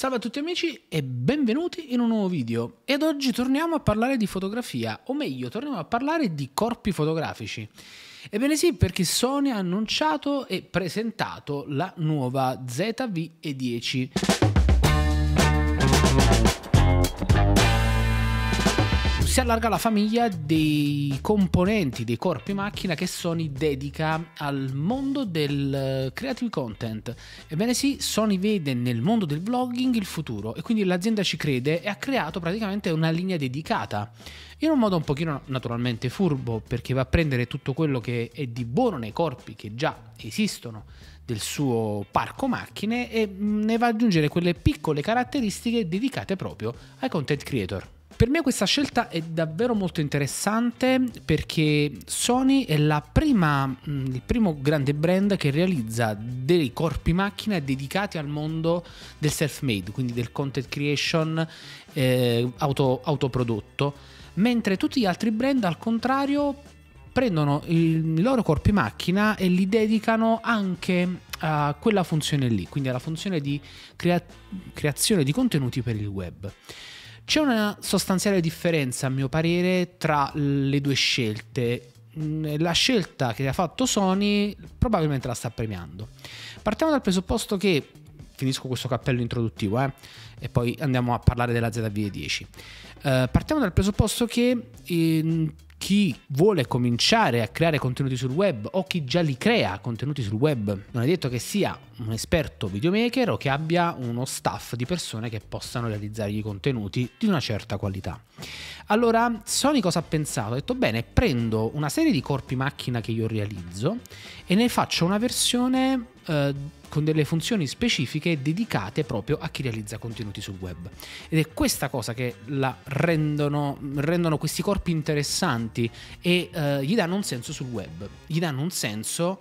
Salve a tutti amici e benvenuti in un nuovo video ed oggi torniamo a parlare di fotografia o meglio torniamo a parlare di corpi fotografici ebbene sì perché Sony ha annunciato e presentato la nuova ZV-E10 si allarga la famiglia dei componenti dei corpi macchina che Sony dedica al mondo del eh, creative content. Ebbene sì, Sony vede nel mondo del blogging il futuro e quindi l'azienda ci crede e ha creato praticamente una linea dedicata in un modo un pochino naturalmente furbo perché va a prendere tutto quello che è di buono nei corpi che già esistono del suo parco macchine e mm, ne va ad aggiungere quelle piccole caratteristiche dedicate proprio ai content creator. Per me questa scelta è davvero molto interessante perché Sony è prima, mm, il primo grande brand che realizza dei corpi macchina dedicati al mondo del self-made, quindi del content creation eh, auto, autoprodotto, mentre tutti gli altri brand al contrario prendono i loro corpi macchina e li dedicano anche a quella funzione lì, quindi alla funzione di crea- creazione di contenuti per il web. C'è una sostanziale differenza, a mio parere, tra le due scelte. Mm, la scelta che ha fatto Sony probabilmente la sta premiando. Partiamo dal presupposto che finisco questo cappello introduttivo eh, e poi andiamo a parlare della ZV10. Eh, partiamo dal presupposto che eh, chi vuole cominciare a creare contenuti sul web o chi già li crea contenuti sul web. Non è detto che sia un esperto videomaker o che abbia uno staff di persone che possano realizzare i contenuti di una certa qualità. Allora, Sony cosa ha pensato? Ha detto bene, prendo una serie di corpi macchina che io realizzo e ne faccio una versione eh, con delle funzioni specifiche dedicate proprio a chi realizza contenuti sul web. Ed è questa cosa che la rendono, rendono questi corpi interessanti e eh, gli danno un senso sul web, gli danno un senso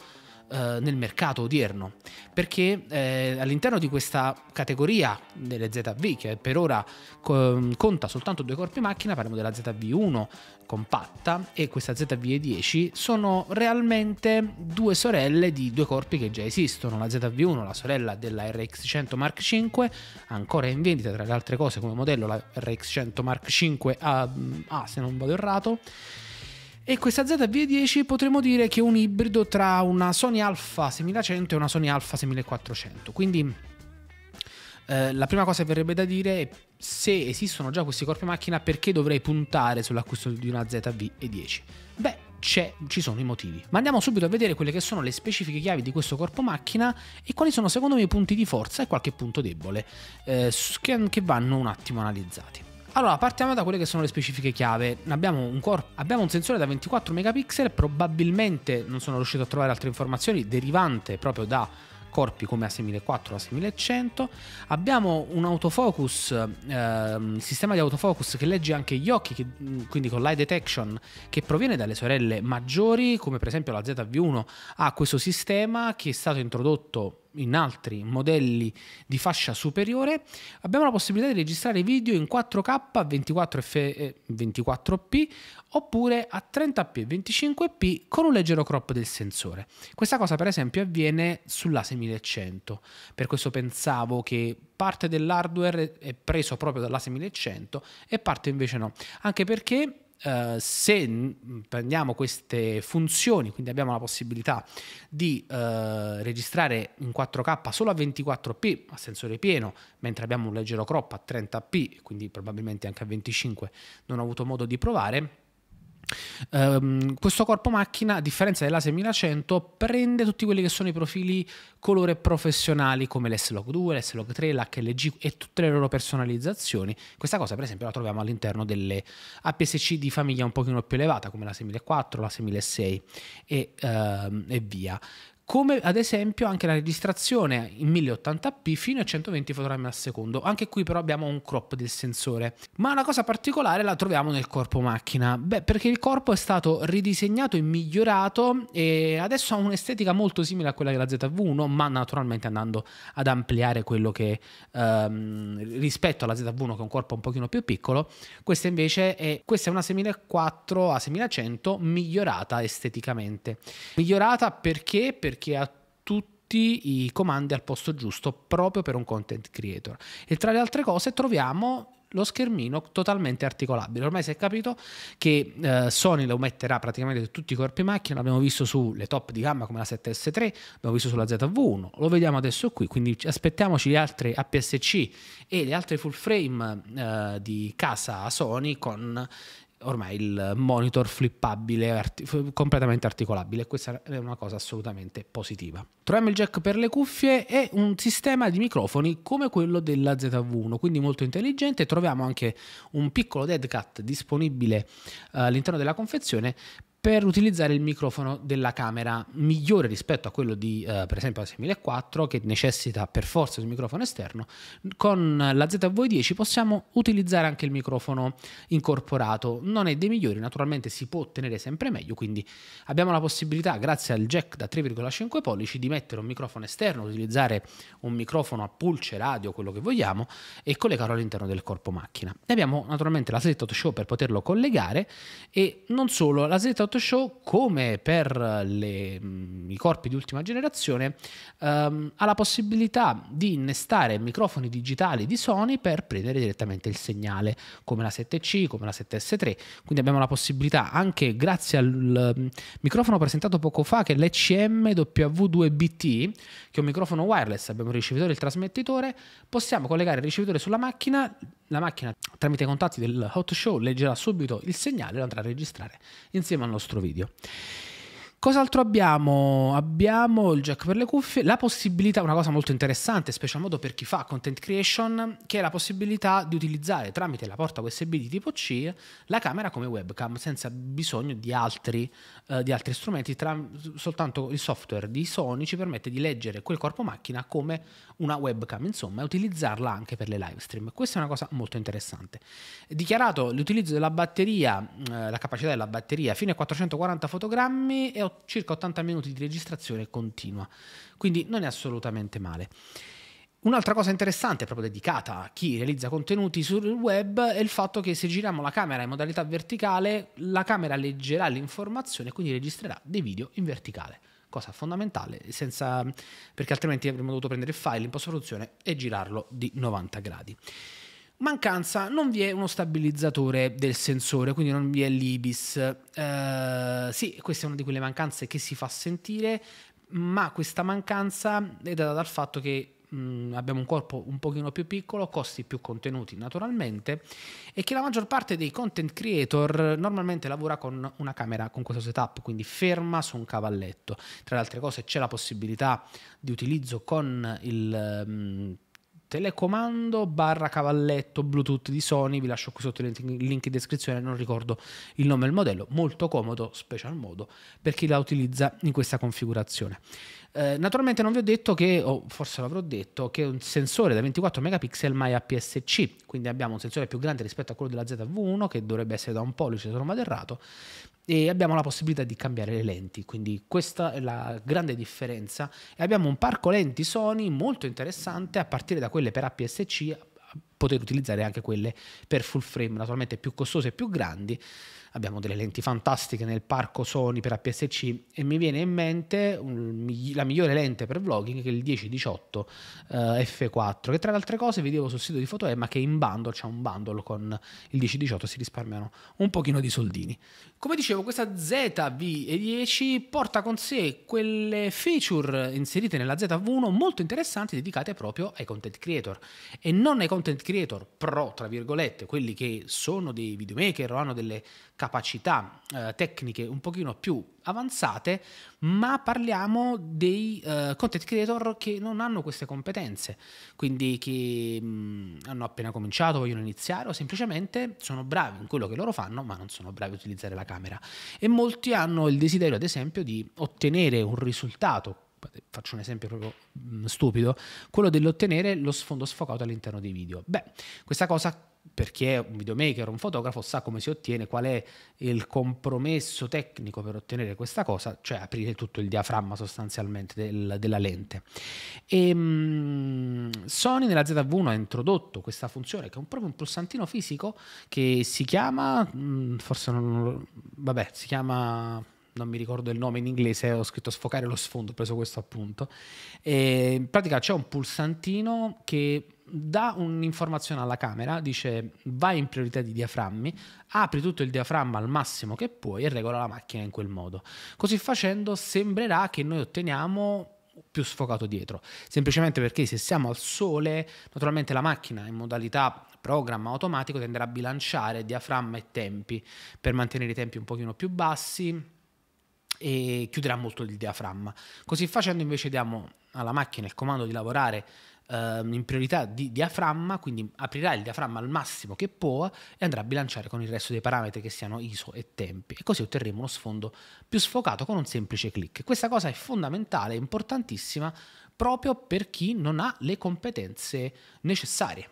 eh, nel mercato odierno, perché eh, all'interno di questa categoria delle ZV, che per ora co- conta soltanto due corpi macchina, parliamo della ZV1 compatta e questa ZV10, sono realmente due sorelle di due corpi che già esistono, la ZV1, la sorella della RX100 Mark V, ancora in vendita tra le altre cose come modello la RX100 Mark V A, ah, se non vado errato, e questa ZV10 potremmo dire che è un ibrido tra una Sony Alpha 6100 e una Sony Alpha 6400. Quindi eh, la prima cosa che verrebbe da dire è se esistono già questi corpi macchina perché dovrei puntare sull'acquisto di una ZV10? Beh, ci sono i motivi. Ma andiamo subito a vedere quelle che sono le specifiche chiavi di questo corpo macchina e quali sono secondo me i punti di forza e qualche punto debole eh, che vanno un attimo analizzati. Allora, partiamo da quelle che sono le specifiche chiave. Abbiamo un, abbiamo un sensore da 24 megapixel, probabilmente non sono riuscito a trovare altre informazioni derivante proprio da corpi come a o A6100 abbiamo un autofocus ehm, sistema di autofocus che legge anche gli occhi che, mm, quindi con l'eye detection che proviene dalle sorelle maggiori come per esempio la ZV1 ha questo sistema che è stato introdotto in altri modelli di fascia superiore, abbiamo la possibilità di registrare video in 4K 24 24p oppure a 30p e 25p con un leggero crop del sensore. Questa cosa per esempio avviene sulla 6100, per questo pensavo che parte dell'hardware è preso proprio dalla 6100 e parte invece no, anche perché eh, se mm, prendiamo queste funzioni, quindi abbiamo la possibilità di eh, registrare in 4K solo a 24p a sensore pieno, mentre abbiamo un leggero crop a 30p, quindi probabilmente anche a 25 non ho avuto modo di provare Um, questo corpo macchina, a differenza della 6100, prende tutti quelli che sono i profili colore professionali come l'S-Log 2, l'S-Log 3, l'HLG e tutte le loro personalizzazioni. Questa cosa, per esempio, la troviamo all'interno delle APS-C di famiglia un pochino più elevata, come la 6004, la 6006 e, uh, e via come ad esempio anche la registrazione in 1080p fino a 120 fotogrammi al secondo. Anche qui però abbiamo un crop del sensore. Ma una cosa particolare la troviamo nel corpo macchina. Beh, perché il corpo è stato ridisegnato e migliorato e adesso ha un'estetica molto simile a quella della ZV1, ma naturalmente andando ad ampliare quello che ehm, rispetto alla ZV1 che è un corpo un pochino più piccolo, questa invece è, questa è una 6400 a 6100 migliorata esteticamente. Migliorata perché? Perché perché ha tutti i comandi al posto giusto proprio per un content creator e tra le altre cose troviamo lo schermino totalmente articolabile. Ormai si è capito che eh, Sony lo metterà praticamente su tutti i corpi macchina, l'abbiamo visto sulle top di gamma come la 7S3, l'abbiamo visto sulla ZV1, lo vediamo adesso qui, quindi aspettiamoci le altre APS-C e le altre full frame eh, di casa Sony con ormai il monitor flippabile, arti- completamente articolabile. Questa è una cosa assolutamente positiva. Troviamo il jack per le cuffie e un sistema di microfoni come quello della ZV1, quindi molto intelligente. Troviamo anche un piccolo dead cat disponibile eh, all'interno della confezione per utilizzare il microfono della camera migliore rispetto a quello di eh, per esempio la 6004 che necessita per forza di un microfono esterno, con la ZV10 possiamo utilizzare anche il microfono incorporato, non è dei migliori, naturalmente si può ottenere sempre meglio, quindi abbiamo la possibilità grazie al jack da 3,5 pollici di mettere un microfono esterno, utilizzare un microfono a pulce radio, quello che vogliamo e collegarlo all'interno del corpo macchina. E abbiamo naturalmente la Z8 Show per poterlo collegare e non solo, la Z8 88 Show, come per le, mm, i corpi di ultima generazione, ehm, ha la possibilità di innestare microfoni digitali di Sony per prendere direttamente il segnale, come la 7C, come la 7S3. Quindi abbiamo la possibilità, anche grazie al mm, microfono presentato poco fa, che è lecmw 2 bt che è un microfono wireless, abbiamo il ricevitore e il trasmettitore, possiamo collegare il ricevitore sulla macchina, la macchina tramite i contatti del hot show leggerà subito il segnale e lo andrà a registrare insieme al nostro nostro video. Cos'altro abbiamo? Abbiamo il jack per le cuffie, la possibilità, una cosa molto interessante, special modo per chi fa content creation, che è la possibilità di utilizzare tramite la porta USB di tipo C la camera come webcam senza bisogno di altri, eh, di altri strumenti, tra, soltanto il software di Sony ci permette di leggere quel corpo macchina come una webcam, insomma, e utilizzarla anche per le live stream. Questa è una cosa molto interessante. Dichiarato l'utilizzo della batteria, eh, la capacità della batteria fino a 440 fotogrammi e 80 circa 80 minuti di registrazione continua, quindi non è assolutamente male. Un'altra cosa interessante, proprio dedicata a chi realizza contenuti sul web, è il fatto che se giriamo la camera in modalità verticale, la camera leggerà l'informazione e quindi registrerà dei video in verticale. Cosa fondamentale, senza... perché altrimenti avremmo dovuto prendere il file in post-produzione e girarlo di 90 gradi. Mancanza, non vi è uno stabilizzatore del sensore, quindi non vi è l'IBIS. Eh, sì, questa è una di quelle mancanze che si fa sentire, ma questa mancanza è data dal fatto che mh, mm, abbiamo un corpo un pochino più piccolo, costi più contenuti naturalmente e che la maggior parte dei content creator normalmente lavora con una camera con questo setup, quindi ferma su un cavalletto. Tra le altre cose c'è la possibilità di utilizzo con il... Mh, mm, telecomando barra cavalletto Bluetooth di Sony, vi lascio qui sotto il link in descrizione, non ricordo il nome e il modello, molto comodo, special modo per chi la utilizza in questa configurazione. Eh, naturalmente non vi ho detto che, o forse l'avrò detto, che è un sensore da 24 megapixel ma è APS-C, quindi abbiamo un sensore più grande rispetto a quello della ZV1 che dovrebbe essere da un pollice se non vado errato e abbiamo la possibilità di cambiare le lenti, quindi questa è la grande differenza. E abbiamo un parco lenti Sony molto interessante a partire da quelle per APS-C poter utilizzare anche quelle per full frame, naturalmente più costose e più grandi. Abbiamo delle lenti fantastiche nel parco Sony per APS-C e mi viene in mente un, la migliore lente per vlogging che è il 1018 uh, F4, che tra le altre cose vedevo sul sito di Fotoema che in bundle, c'è cioè un bundle con il 1018 si risparmiano un pochino di soldini. Come dicevo, questa ZV-10 porta con sé quelle feature inserite nella ZV1 molto interessanti dedicate proprio ai content creator e non ai content creator pro, tra virgolette, quelli che sono dei videomaker o hanno delle capacità eh, tecniche un pochino più avanzate, ma parliamo dei eh, content creator che non hanno queste competenze, quindi che mh, mm, hanno appena cominciato, vogliono iniziare o semplicemente sono bravi in quello che loro fanno, ma non sono bravi a utilizzare la camera. E molti hanno il desiderio, ad esempio, di ottenere un risultato faccio un esempio proprio mm, stupido, quello dell'ottenere lo sfondo sfocato all'interno dei video. Beh, questa cosa per chi è un videomaker, un fotografo, sa come si ottiene, qual è il compromesso tecnico per ottenere questa cosa, cioè aprire tutto il diaframma sostanzialmente del, della lente. E, ehm, mh, Sony nella ZV1 ha introdotto questa funzione che è un, proprio un pulsantino fisico che si chiama, mh, mm, forse non, vabbè, si chiama non mi ricordo il nome in inglese, ho scritto sfocare lo sfondo, ho preso questo appunto. E in pratica c'è un pulsantino che dà un'informazione alla camera, dice vai in priorità di diaframmi, apri tutto il diaframma al massimo che puoi e regola la macchina in quel modo. Così facendo sembrerà che noi otteniamo più sfocato dietro, semplicemente perché se siamo al sole, naturalmente la macchina in modalità programma automatico tenderà a bilanciare diaframma e tempi per mantenere i tempi un pochino più bassi e chiuderà molto il diaframma. Così facendo invece diamo alla macchina il comando di lavorare ehm, in priorità di diaframma, quindi aprirà il diaframma al massimo che può e andrà a bilanciare con il resto dei parametri che siano ISO e tempi e così otterremo uno sfondo più sfocato con un semplice clic. Questa cosa è fondamentale, importantissima proprio per chi non ha le competenze necessarie.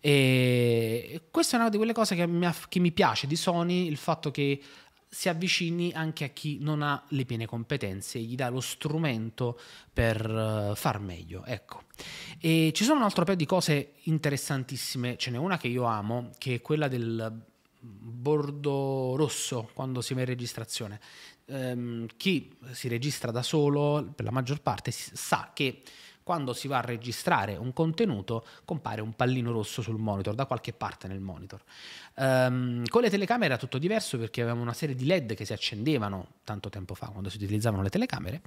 E questa è una di quelle cose che mi, che mi piace di Sony, il fatto che si avvicini anche a chi non ha le piene competenze, gli dà lo strumento per eh, far meglio. Ecco. E ci sono un altro paio di cose interessantissime, ce n'è una che io amo, che è quella del bordo rosso quando si va in registrazione. Ehm, chi si registra da solo, per la maggior parte, sa che quando si va a registrare un contenuto compare un pallino rosso sul monitor, da qualche parte nel monitor. Um, con le telecamere era tutto diverso perché avevamo una serie di LED che si accendevano tanto tempo fa, quando si utilizzavano le telecamere,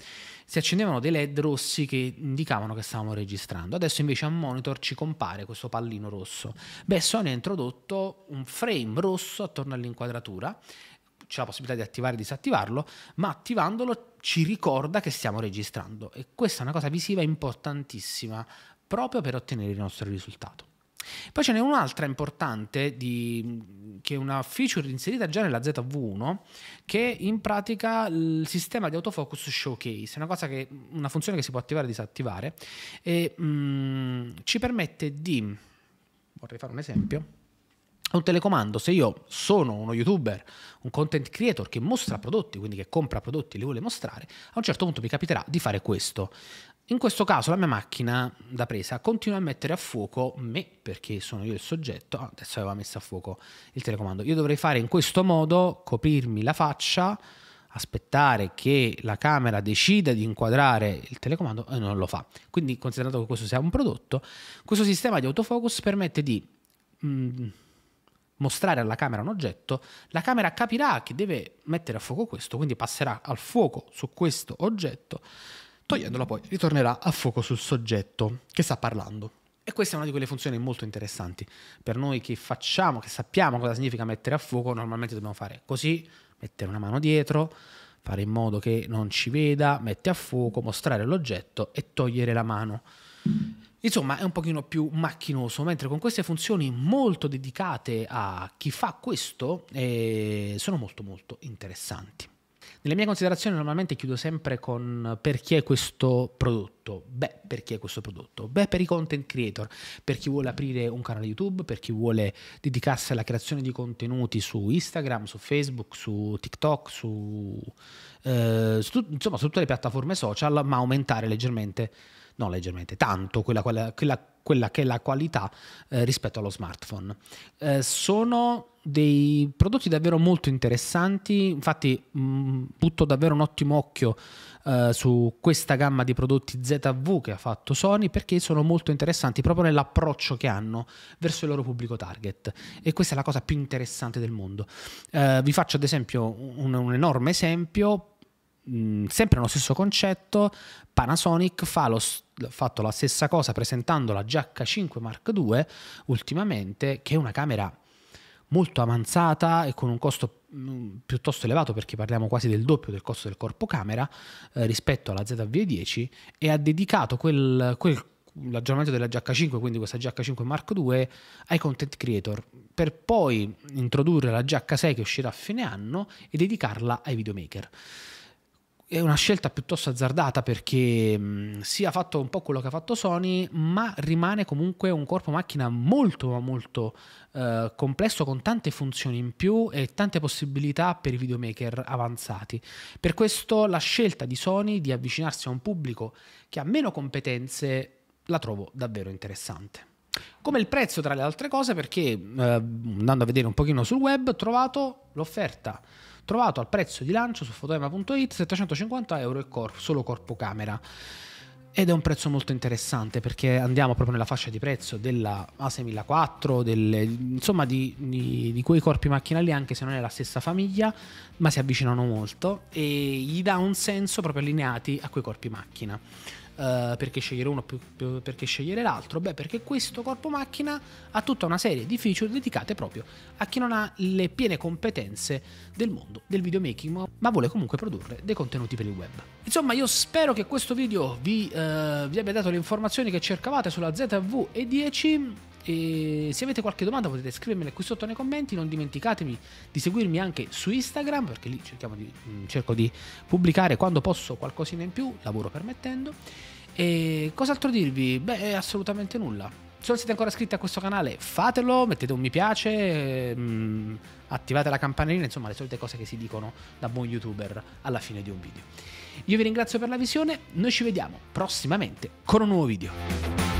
si accendevano dei LED rossi che indicavano che stavamo registrando. Adesso invece a monitor ci compare questo pallino rosso. Beh, Sony ha introdotto un frame rosso attorno all'inquadratura c'è la possibilità di attivare e disattivarlo, ma attivandolo ci ricorda che stiamo registrando e questa è una cosa visiva importantissima proprio per ottenere il nostro risultato. Poi ce n'è un'altra importante di, che è una feature inserita già nella ZV1 che è in pratica il sistema di autofocus showcase, è una, che, una funzione che si può attivare e disattivare e mm, ci permette di, vorrei fare un esempio, un telecomando, se io sono uno youtuber, un content creator che mostra prodotti, quindi che compra prodotti e li vuole mostrare, a un certo punto mi capiterà di fare questo. In questo caso la mia macchina da presa continua a mettere a fuoco me, perché sono io il soggetto, ah, adesso aveva messo a fuoco il telecomando, io dovrei fare in questo modo, coprirmi la faccia, aspettare che la camera decida di inquadrare il telecomando e non lo fa. Quindi considerato che questo sia un prodotto, questo sistema di autofocus permette di... Mh, mm, mostrare alla camera un oggetto, la camera capirà che deve mettere a fuoco questo, quindi passerà al fuoco su questo oggetto, togliendolo poi ritornerà a fuoco sul soggetto che sta parlando. E questa è una di quelle funzioni molto interessanti. Per noi che facciamo, che sappiamo cosa significa mettere a fuoco, normalmente dobbiamo fare così, mettere una mano dietro, fare in modo che non ci veda, mettere a fuoco, mostrare l'oggetto e togliere la mano. Insomma, è un pochino più macchinoso, mentre con queste funzioni molto dedicate a chi fa questo eh, sono molto molto interessanti. Nelle mie considerazioni normalmente chiudo sempre con perché è questo prodotto. Beh, per questo prodotto? Beh, per i content creator, per chi vuole aprire un canale YouTube, per chi vuole dedicarsi alla creazione di contenuti su Instagram, su Facebook, su TikTok, su, eh, su insomma, su tutte le piattaforme social, ma aumentare leggermente no leggermente, tanto quella, quella, quella, quella che è la qualità eh, rispetto allo smartphone. Eh, sono dei prodotti davvero molto interessanti, infatti mh, mm, butto davvero un ottimo occhio eh, su questa gamma di prodotti ZV che ha fatto Sony perché sono molto interessanti proprio nell'approccio che hanno verso il loro pubblico target e questa è la cosa più interessante del mondo. Eh, vi faccio ad esempio un, un enorme esempio Mm, sempre lo stesso concetto, Panasonic fa lo stesso fatto la stessa cosa presentando la gh 5 Mark II ultimamente, che è una camera molto avanzata e con un costo mm, piuttosto elevato perché parliamo quasi del doppio del costo del corpo camera eh, rispetto alla ZV10 e ha dedicato quel, quel, l'aggiornamento della gh 5, quindi questa gh 5 Mark II, ai content creator per poi introdurre la gh 6 che uscirà a fine anno e dedicarla ai videomaker è una scelta piuttosto azzardata perché mh, mm, si sì, ha fatto un po' quello che ha fatto Sony, ma rimane comunque un corpo macchina molto ma molto eh, complesso con tante funzioni in più e tante possibilità per i videomaker avanzati. Per questo la scelta di Sony di avvicinarsi a un pubblico che ha meno competenze la trovo davvero interessante. Come il prezzo tra le altre cose perché eh, andando a vedere un pochino sul web ho trovato l'offerta trovato al prezzo di lancio su fotodema.it 750 euro il cor- solo corpo camera. Ed è un prezzo molto interessante perché andiamo proprio nella fascia di prezzo della A6004, delle, insomma di, di, di, quei corpi macchinali anche se non è la stessa famiglia, ma si avvicinano molto e gli dà un senso proprio allineati a quei corpi macchina. Eh, perché scegliere uno più, più perché scegliere l'altro? Beh, perché questo corpo macchina ha tutta una serie di feature dedicate proprio a chi non ha le piene competenze del mondo del videomaking, ma vuole comunque produrre dei contenuti per il web. Insomma, io spero che questo video vi, uh, vi abbia dato le informazioni che cercavate sulla ZV-E10 e se avete qualche domanda potete scrivermela qui sotto nei commenti. Non dimenticatemi di seguirmi anche su Instagram, perché lì di, mm, cerco di pubblicare quando posso qualcosina in più, lavoro permettendo. E cos'altro dirvi? Beh, assolutamente nulla. Se non siete ancora iscritti a questo canale, fatelo, mettete un mi piace, mh, mm, attivate la campanellina, insomma le solite cose che si dicono da buon youtuber alla fine di un video. Io vi ringrazio per la visione, noi ci vediamo prossimamente con un nuovo video.